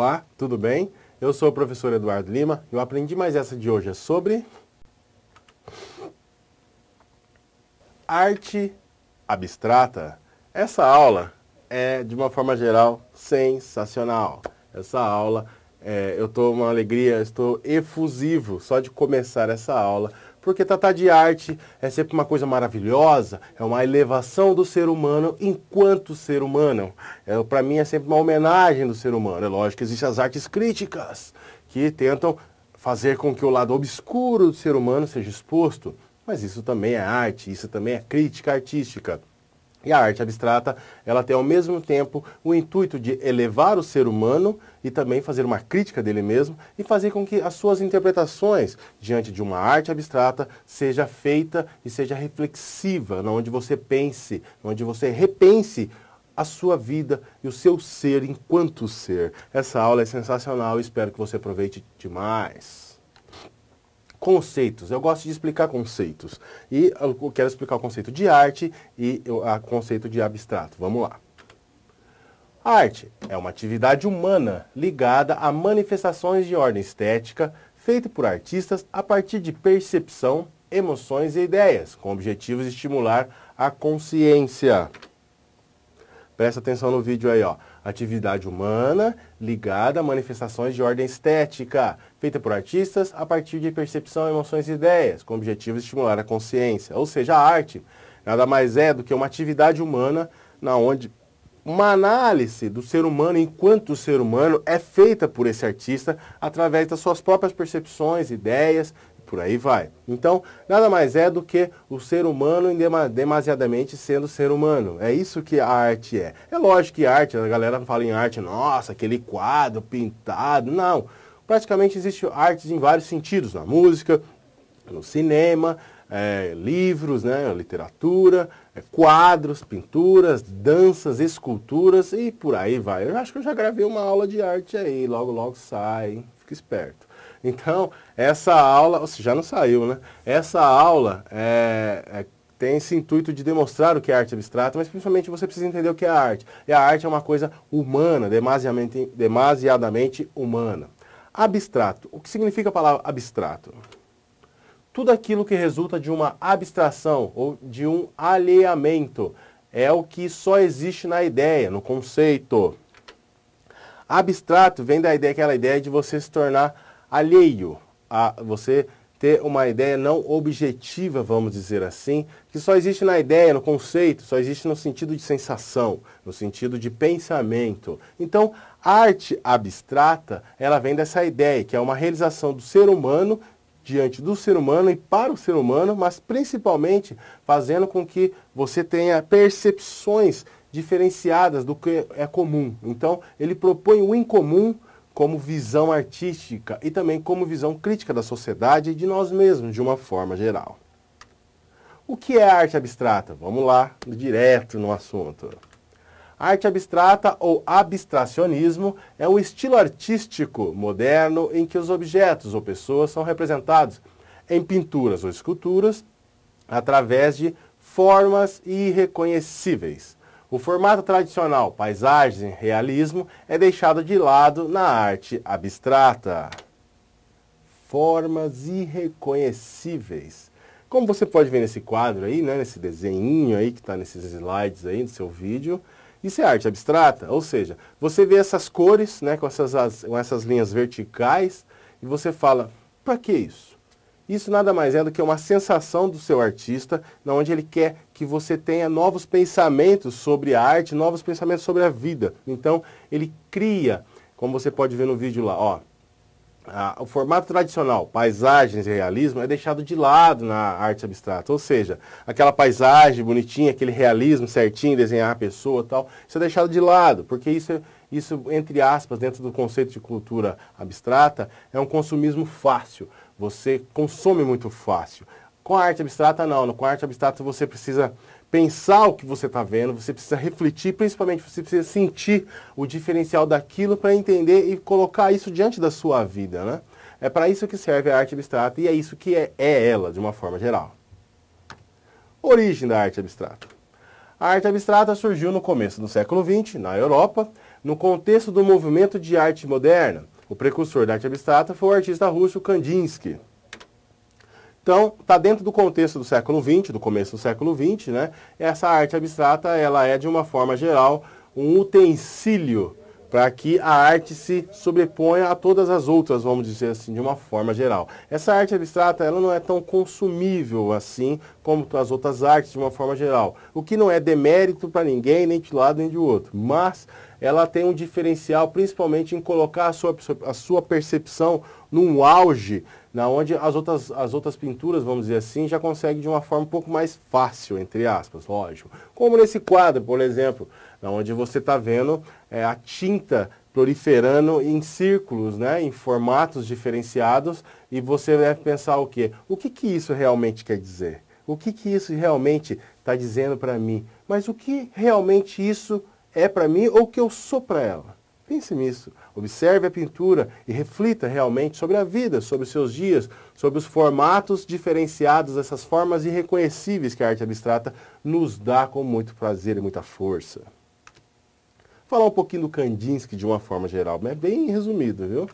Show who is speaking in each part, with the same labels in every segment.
Speaker 1: Olá, tudo bem? Eu sou o professor Eduardo Lima e eu Aprendi Mais Essa de hoje é sobre arte abstrata. Essa aula é, de uma forma geral, sensacional. Essa aula, é, eu estou uma alegria, estou efusivo só de começar essa aula, porque tratar de arte é sempre uma coisa maravilhosa, é uma elevação do ser humano enquanto ser humano. É, Para mim é sempre uma homenagem do ser humano. É lógico que existem as artes críticas, que tentam fazer com que o lado obscuro do ser humano seja exposto, mas isso também é arte, isso também é crítica artística. E a arte abstrata, ela tem ao mesmo tempo o intuito de elevar o ser humano e também fazer uma crítica dele mesmo e fazer com que as suas interpretações diante de uma arte abstrata seja feita e seja reflexiva, onde você pense, onde você repense a sua vida e o seu ser enquanto ser. Essa aula é sensacional, espero que você aproveite demais. Conceitos. Eu gosto de explicar conceitos. E eu quero explicar o conceito de arte e o conceito de abstrato. Vamos lá. A arte é uma atividade humana ligada a manifestações de ordem estética feita por artistas a partir de percepção, emoções e ideias, com objetivos de estimular a consciência. Presta atenção no vídeo aí, ó. Atividade humana ligada a manifestações de ordem estética, feita por artistas a partir de percepção, emoções e ideias, com objetivos de estimular a consciência. Ou seja, a arte nada mais é do que uma atividade humana na onde uma análise do ser humano enquanto ser humano é feita por esse artista através das suas próprias percepções, ideias, por aí vai. Então, nada mais é do que o ser humano demasiadamente sendo ser humano. É isso que a arte é. É lógico que arte, a galera fala em arte, nossa, aquele quadro pintado. Não. Praticamente existe arte em vários sentidos, na música, no cinema, é, livros, né, literatura, é, quadros, pinturas, danças, esculturas e por aí vai. Eu acho que eu já gravei uma aula de arte aí, logo logo sai, hein? fica esperto. Então, essa aula, ou seja, já não saiu, né? Essa aula é, é tem esse intuito de demonstrar o que é arte abstrata, mas principalmente você precisa entender o que é arte. E a arte é uma coisa humana, demasiadamente, demasiadamente humana. Abstrato. O que significa a palavra abstrato? Tudo aquilo que resulta de uma abstração ou de um alheamento é o que só existe na ideia, no conceito. Abstrato vem da ideia, aquela ideia de você se tornar alheio, a você ter uma ideia não objetiva, vamos dizer assim, que só existe na ideia, no conceito, só existe no sentido de sensação, no sentido de pensamento. Então, a arte abstrata, ela vem dessa ideia, que é uma realização do ser humano diante do ser humano e para o ser humano, mas principalmente fazendo com que você tenha percepções diferenciadas do que é comum. Então, ele propõe o incomum como visão artística e também como visão crítica da sociedade e de nós mesmos, de uma forma geral. O que é arte abstrata? Vamos lá, direto no assunto. Arte abstrata ou abstracionismo é um estilo artístico moderno em que os objetos ou pessoas são representados em pinturas ou esculturas através de formas irreconhecíveis. O formato tradicional paisagem realismo é deixado de lado na arte abstrata. Formas irreconhecíveis. Como você pode ver nesse quadro aí, né, nesse desenho aí que está nesses slides aí do seu vídeo, isso é arte abstrata, ou seja, você vê essas cores né, com, essas, as, com essas linhas verticais e você fala, para que isso? Isso nada mais é do que uma sensação do seu artista, na onde ele quer que você tenha novos pensamentos sobre a arte, novos pensamentos sobre a vida. Então, ele cria, como você pode ver no vídeo lá, ó, o formato tradicional, paisagens e realismo, é deixado de lado na arte abstrata. Ou seja, aquela paisagem bonitinha, aquele realismo certinho, desenhar a pessoa tal, isso é deixado de lado, porque isso é, Isso, entre aspas, dentro do conceito de cultura abstrata, é um consumismo fácil. Você consome muito fácil. Com a arte abstrata, não. Com a arte abstrata, você precisa pensar o que você está vendo, você precisa refletir, principalmente você precisa sentir o diferencial daquilo para entender e colocar isso diante da sua vida, né? É para isso que serve a arte abstrata e é isso que é, é ela, de uma forma geral. Origem da arte abstrata. A arte abstrata surgiu no começo do século XX, na Europa, no contexto do movimento de arte moderna. O precursor da arte abstrata foi o artista russo Kandinsky. Então, está dentro do contexto do século XX, do começo do século XX, né? Essa arte abstrata, ela é, de uma forma geral, um utensílio para que a arte se sobreponha a todas as outras, vamos dizer assim, de uma forma geral. Essa arte abstrata, ela não é tão consumível assim como as outras artes de uma forma geral, o que não é demérito para ninguém, nem de lado nem de outro, mas ela tem um diferencial principalmente em colocar a sua, a sua percepção num auge, na onde as outras, as outras pinturas, vamos dizer assim, já conseguem de uma forma um pouco mais fácil, entre aspas, lógico. Como nesse quadro, por exemplo, na onde você está vendo é, a tinta proliferando em círculos, né, em formatos diferenciados, e você deve pensar o quê? O que, que isso realmente quer dizer? O que, que isso realmente está dizendo para mim? Mas o que realmente isso é para mim ou que eu sou para ela. Pense nisso. Observe a pintura e reflita realmente sobre a vida, sobre os seus dias, sobre os formatos diferenciados, essas formas irreconhecíveis que a arte abstrata nos dá com muito prazer e muita força. Falar um pouquinho do Kandinsky de uma forma geral, mas é bem resumido, viu?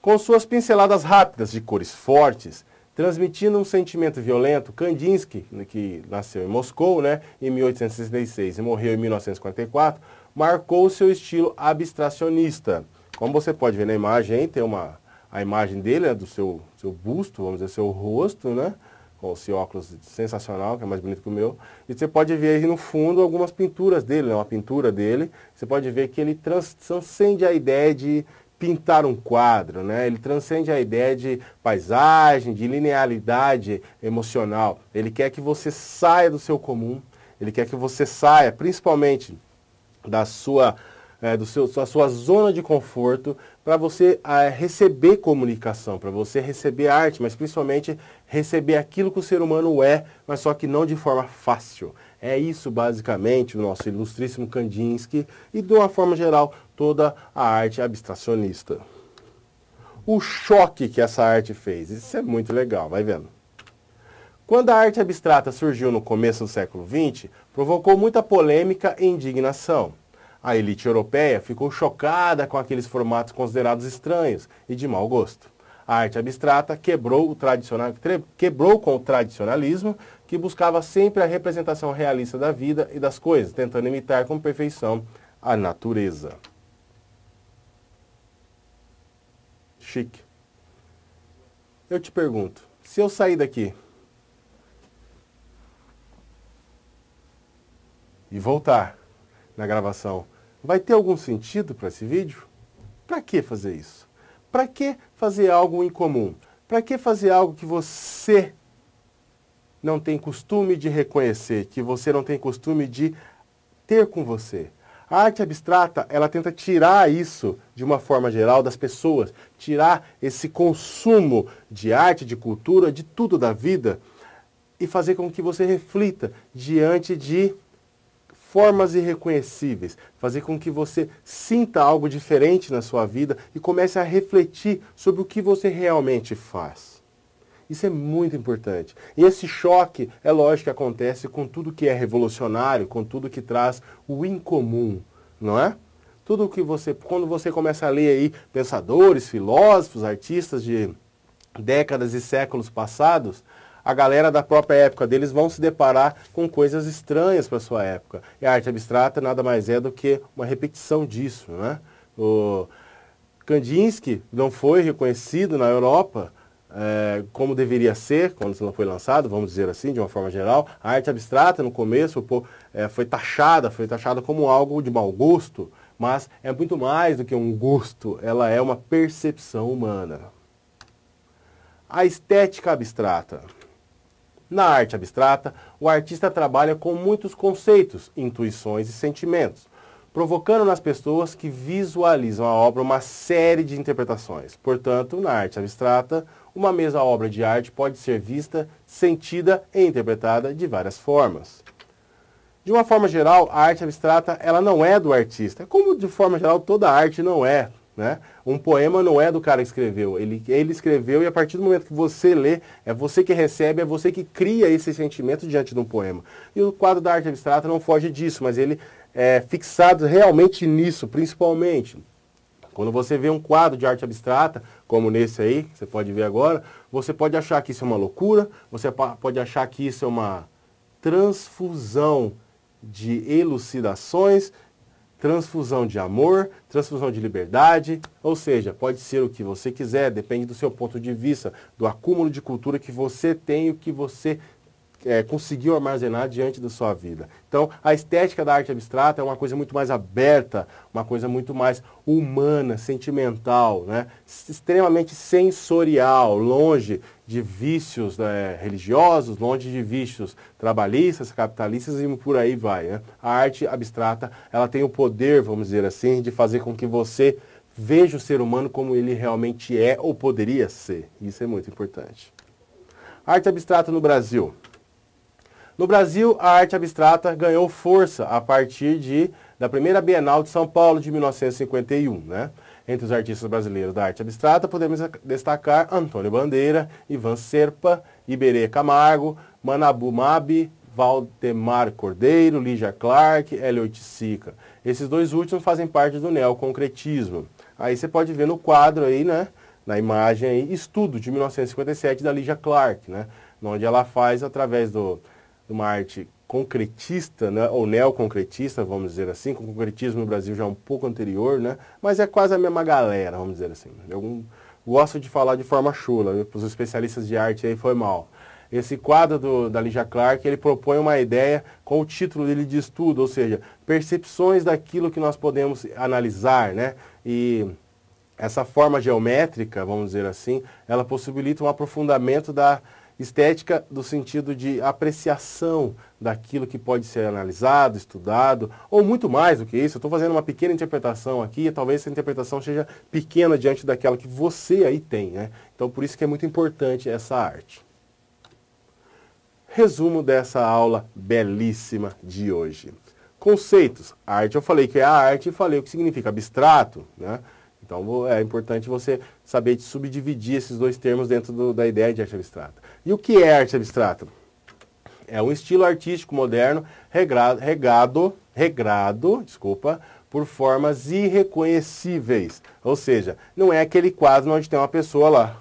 Speaker 1: Com suas pinceladas rápidas de cores fortes, Transmitindo um sentimento violento, Kandinsky, que nasceu em Moscou né, em 1866 e morreu em 1944, marcou seu estilo abstracionista. Como você pode ver na imagem, hein, tem uma, a imagem dele, né, do seu, seu busto, vamos dizer, seu rosto, né? com esse óculos sensacional, que é mais bonito que o meu. E você pode ver aí no fundo algumas pinturas dele, né? uma pintura dele. Você pode ver que ele transcende a ideia de pintar um quadro, né? Ele transcende a ideia de paisagem, de linealidade emocional. Ele quer que você saia do seu comum, ele quer que você saia, principalmente da sua é, do seu, sua, sua zona de conforto para você é, receber comunicação, para você receber arte, mas principalmente receber aquilo que o ser humano é, mas só que não de forma fácil. É isso basicamente o nosso ilustríssimo Kandinsky e de uma forma geral toda a arte abstracionista. O choque que essa arte fez, isso é muito legal, vai vendo. Quando a arte abstrata surgiu no começo do século XX, provocou muita polêmica e indignação. A elite europeia ficou chocada com aqueles formatos considerados estranhos e de mau gosto. A arte abstrata quebrou, o tradicional, quebrou com o tradicionalismo que buscava sempre a representação realista da vida e das coisas, tentando imitar com perfeição a natureza. Chique. Eu te pergunto, se eu sair daqui e voltar na gravação, vai ter algum sentido para esse vídeo? Para que fazer isso? Para que fazer algo incomum? Para que fazer algo que você não tem costume de reconhecer, que você não tem costume de ter com você. A arte abstrata, ela tenta tirar isso, de uma forma geral, das pessoas, tirar esse consumo de arte, de cultura, de tudo da vida e fazer com que você reflita diante de formas irreconhecíveis, fazer com que você sinta algo diferente na sua vida e comece a refletir sobre o que você realmente faz. Isso é muito importante. E esse choque, é lógico que acontece com tudo que é revolucionário, com tudo que traz o incomum, não é? Tudo que você, quando você começa a ler aí pensadores, filósofos, artistas de décadas e séculos passados, a galera da própria época deles vão se deparar com coisas estranhas para sua época. E a arte abstrata nada mais é do que uma repetição disso, né? O Kandinsky não foi reconhecido na Europa é, como deveria ser quando ela foi lançado, vamos dizer assim, de uma forma geral. A arte abstrata, no começo, pô, é, foi taxada, foi taxada como algo de mau gosto, mas é muito mais do que um gosto, ela é uma percepção humana. A estética abstrata. Na arte abstrata, o artista trabalha com muitos conceitos, intuições e sentimentos, provocando nas pessoas que visualizam a obra uma série de interpretações. Portanto, na arte abstrata, uma mesma obra de arte pode ser vista, sentida e interpretada de várias formas. De uma forma geral, a arte abstrata ela não é do artista, como de forma geral toda arte não é. Né? Um poema não é do cara que escreveu, ele, ele escreveu e a partir do momento que você lê, é você que recebe, é você que cria esse sentimento diante de um poema. E o quadro da arte abstrata não foge disso, mas ele é fixado realmente nisso, principalmente. Quando você vê um quadro de arte abstrata, como nesse aí, que você pode ver agora, você pode achar que isso é uma loucura, você pode achar que isso é uma transfusão de elucidações, transfusão de amor, transfusão de liberdade, ou seja, pode ser o que você quiser, depende do seu ponto de vista, do acúmulo de cultura que você tem e o que você é, conseguiu armazenar diante da sua vida. Então, a estética da arte abstrata é uma coisa muito mais aberta, uma coisa muito mais humana, sentimental, né? extremamente sensorial, longe de vícios né, religiosos, longe de vícios trabalhistas, capitalistas e por aí vai. Né? A arte abstrata ela tem o poder, vamos dizer assim, de fazer com que você veja o ser humano como ele realmente é ou poderia ser. Isso é muito importante. Arte abstrata no Brasil. No Brasil, a arte abstrata ganhou força a partir de, da primeira Bienal de São Paulo de 1951. Né? Entre os artistas brasileiros da arte abstrata, podemos destacar Antônio Bandeira, Ivan Serpa, Iberê Camargo, Manabu Mabi, Valdemar Cordeiro, Lígia Clark, Elliot Sica. Esses dois últimos fazem parte do neoconcretismo. Aí você pode ver no quadro aí, né? Na imagem aí, estudo de 1957 da Lígia Clark, né? Onde ela faz através do, uma arte concretista, né, ou neoconcretista, vamos dizer assim, com concretismo no Brasil já é um pouco anterior, né, mas é quase a mesma galera, vamos dizer assim. Eu gosto de falar de forma chula, para os especialistas de arte aí foi mal. Esse quadro do, da Lígia Clark, ele propõe uma ideia com o título dele de estudo, ou seja, percepções daquilo que nós podemos analisar, né, e essa forma geométrica, vamos dizer assim, ela possibilita um aprofundamento da Estética do sentido de apreciação daquilo que pode ser analisado, estudado, ou muito mais do que isso. Eu estou fazendo uma pequena interpretação aqui, e talvez essa interpretação seja pequena diante daquela que você aí tem. Né? Então, por isso que é muito importante essa arte. Resumo dessa aula belíssima de hoje. Conceitos. Arte, eu falei que é a arte e falei o que significa abstrato. Né? Então, é importante você saber subdividir esses dois termos dentro do, da ideia de arte abstrata. E o que é arte abstrata? É um estilo artístico moderno regrado, regado, regrado, desculpa, por formas irreconhecíveis. Ou seja, não é aquele quadro onde tem uma pessoa lá,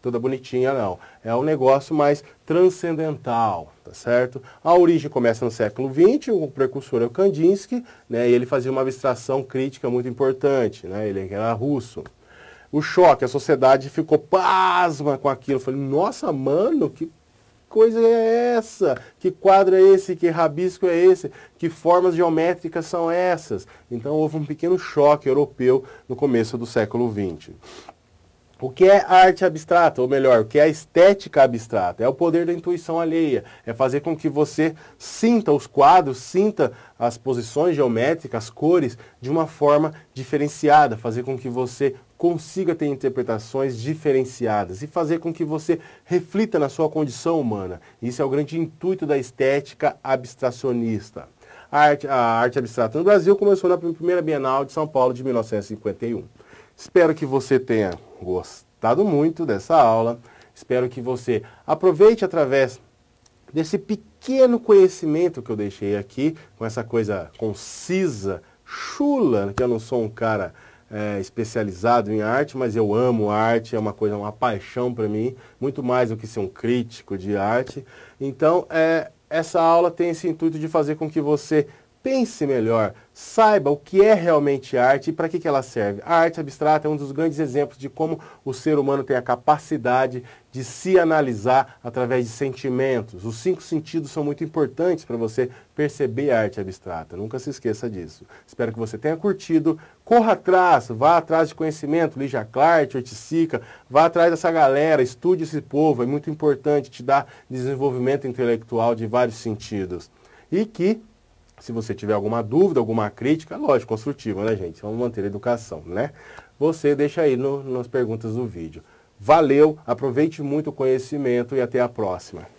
Speaker 1: toda bonitinha, não. É um negócio mais transcendental, tá certo? A origem começa no século XX, o precursor é o Kandinsky, né? E ele fazia uma abstração crítica muito importante, né? Ele era russo o choque, a sociedade ficou pasma com aquilo. falei, nossa, mano, que coisa é essa? Que quadro é esse? Que rabisco é esse? Que formas geométricas são essas? Então houve um pequeno choque europeu no começo do século XX. O que é arte abstrata, ou melhor, o que é estética abstrata? É o poder da intuição alheia, é fazer com que você sinta os quadros, sinta as posições geométricas, as cores, de uma forma diferenciada, fazer com que você consiga ter interpretações diferenciadas e fazer com que você reflita na sua condição humana. Isso é o grande intuito da estética abstracionista. A arte, a arte abstrata no Brasil começou na primeira Bienal de São Paulo de 1951. Espero que você tenha gostado muito dessa aula. Espero que você aproveite através desse pequeno conhecimento que eu deixei aqui, com essa coisa concisa, chula, que eu não sou um cara é, especializado em arte, mas eu amo arte, é uma coisa, uma paixão para mim, muito mais do que ser um crítico de arte. Então, é, essa aula tem esse intuito de fazer com que você Pense melhor, saiba o que é realmente arte e para que, que ela serve. A arte abstrata é um dos grandes exemplos de como o ser humano tem a capacidade de se analisar através de sentimentos. Os cinco sentidos são muito importantes para você perceber a arte abstrata. Nunca se esqueça disso. Espero que você tenha curtido. Corra atrás, vá atrás de conhecimento. Lija Clark, Orticica, vá atrás dessa galera, estude esse povo. É muito importante, te dá desenvolvimento intelectual de vários sentidos. E que se você tiver alguma dúvida, alguma crítica, lógico, construtiva, né, gente? Vamos manter a educação, né? Você deixa aí no, nas perguntas do vídeo. Valeu, aproveite muito o conhecimento e até a próxima.